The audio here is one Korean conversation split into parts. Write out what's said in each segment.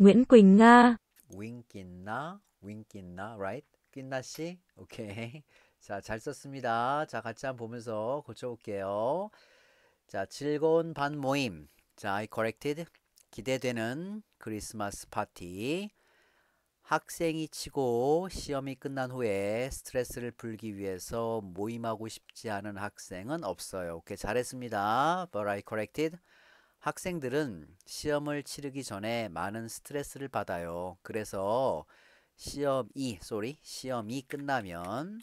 Nguyễn Quỳnh Nga. Win Quinna, Win Quinna, right? Quinna 씨, 오케이. 자, 잘 썼습니다. 자, 같이 한번 보면서 고쳐볼게요. 자, 즐거운 반 모임. 자, I corrected. 기대되는 크리스마스 파티. 학생이 치고 시험이 끝난 후에 스트레스를 풀기 위해서 모임하고 싶지 않은 학생은 없어요. 오케이, 잘했습니다. But I corrected. 학생들은 시험을 치르기 전에 많은 스트레스를 받아요. 그래서 시험이, 쏘리, 시험이 끝나면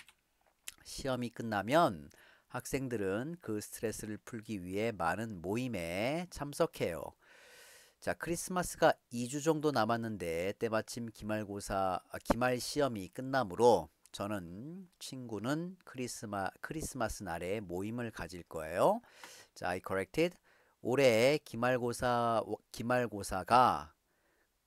시험이 끝나면 학생들은 그 스트레스를 풀기 위해 많은 모임에 참석해요. 자, 크리스마스가 2주 정도 남았는데 때마침 기말고사 아, 기말 시험이 끝나므로 저는 친구는 크리스마 크리스마스 날에 모임을 가질 거예요. 자, I corrected. 올해 기말고사 기말고사가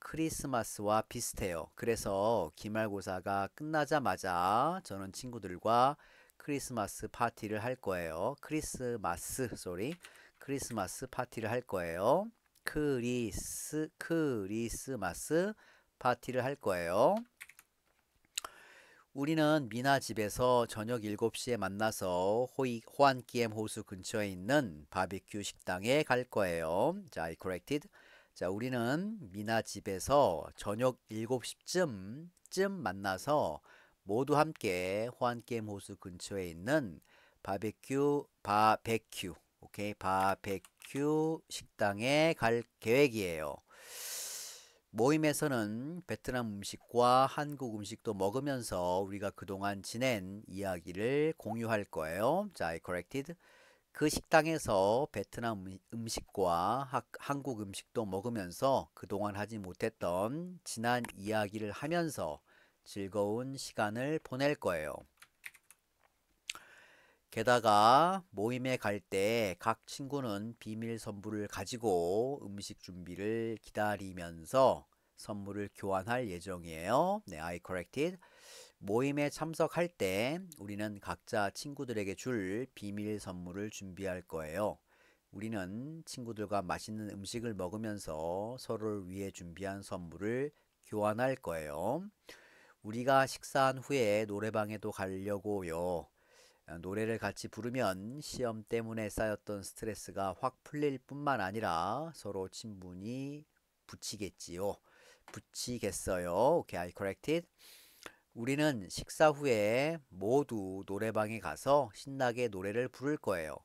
크리스마스와 비슷해요. 그래서 기말고사가 끝나자마자 저는 친구들과 크리스마스 파티를 할 거예요. 크리스마스 소리. 크리스마스 파티를 할 거예요. 크리스 크리스마스 파티를 할 거예요. 우리는 미나 집에서 저녁 7시에 만나서 호이, 호안끼엠 호수 근처에 있는 바비큐 식당에 갈 거예요. 자, I corrected. 자, 우리는 미나 집에서 저녁 7시쯤 쯤 만나서 모두 함께 호안끼엠 호수 근처에 있는 바베큐 바베큐 오케이 바베큐 식당에 갈 계획이에요. 모임에서는 베트남 음식과 한국 음식도 먹으면서 우리가 그동안 지낸 이야기를 공유할 거예요. 자, I corrected. 그 식당에서 베트남 음식과 하, 한국 음식도 먹으면서 그동안 하지 못했던 지난 이야기를 하면서 즐거운 시간을 보낼 거예요. 게다가 모임에 갈 때 각 친구는 비밀 선물을 가지고 음식 준비를 기다리면서 선물을 교환할 예정이에요. 네, I corrected. 모임에 참석할 때 우리는 각자 친구들에게 줄 비밀 선물을 준비할 거예요. 우리는 친구들과 맛있는 음식을 먹으면서 서로를 위해 준비한 선물을 교환할 거예요. 우리가 식사한 후에 노래방에도 가려고요. 어, 노래를 같이 부르면 시험 때문에 쌓였던 스트레스가 확 풀릴 뿐만 아니라 서로 친분이 붙이겠지요. 붙이겠어요. Okay, I corrected. 우리는 식사 후에 모두 노래방에 가서 신나게 노래를 부를 거예요.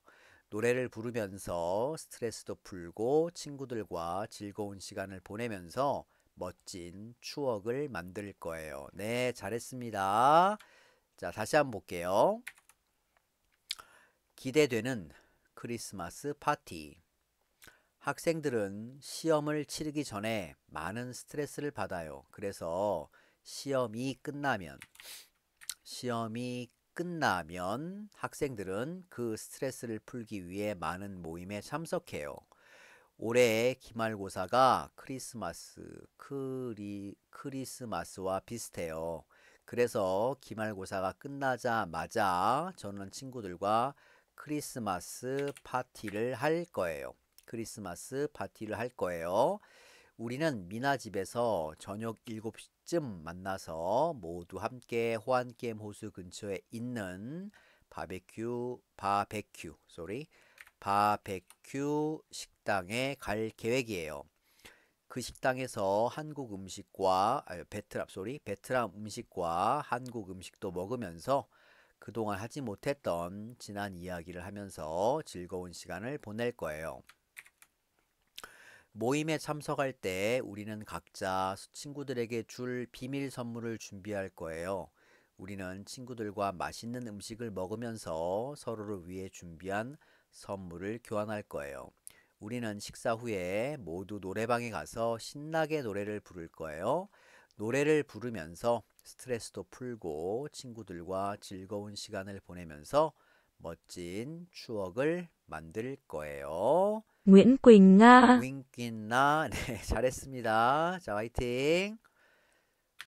노래를 부르면서 스트레스도 풀고 친구들과 즐거운 시간을 보내면서 멋진 추억을 만들 거예요. 네, 잘했습니다. 자, 다시 한번 볼게요. 기대되는 크리스마스 파티. 학생들은 시험을 치르기 전에 많은 스트레스를 받아요. 그래서 시험이 끝나면, 시험이 끝나면 학생들은 그 스트레스를 풀기 위해 많은 모임에 참석해요. 올해의 기말고사가 크리스마스, 크리, 크리스마스와 비슷해요. 그래서 기말고사가 끝나자마자 저는 친구들과 크리스마스 파티를 할 거예요. 크리스마스 파티를 할 거예요. 우리는 미나 집에서 저녁 7시쯤 만나서 모두 함께 호안게임 호수 근처에 있는 바베큐 바베큐 소리 바베큐 식당에 갈 계획이에요. 그 식당에서 한국 음식과 아, 베트남 소리 베트남 음식과 한국 음식도 먹으면서 그동안 하지 못했던 지난 이야기를 하면서 즐거운 시간을 보낼 거예요. 모임에 참석할 때 우리는 각자 친구들에게 줄 비밀 선물을 준비할 거예요. 우리는 친구들과 맛있는 음식을 먹으면서 서로를 위해 준비한 선물을 교환할 거예요. 우리는 식사 후에 모두 노래방에 가서 신나게 노래를 부를 거예요. 노래를 부르면서 스트레스도 풀고 친구들과 즐거운 시간을 보내면서 멋진 추억을 만들 거예요. 윙 퀸나. 윙 퀸나. 네, 잘했습니다. 자, 화이팅.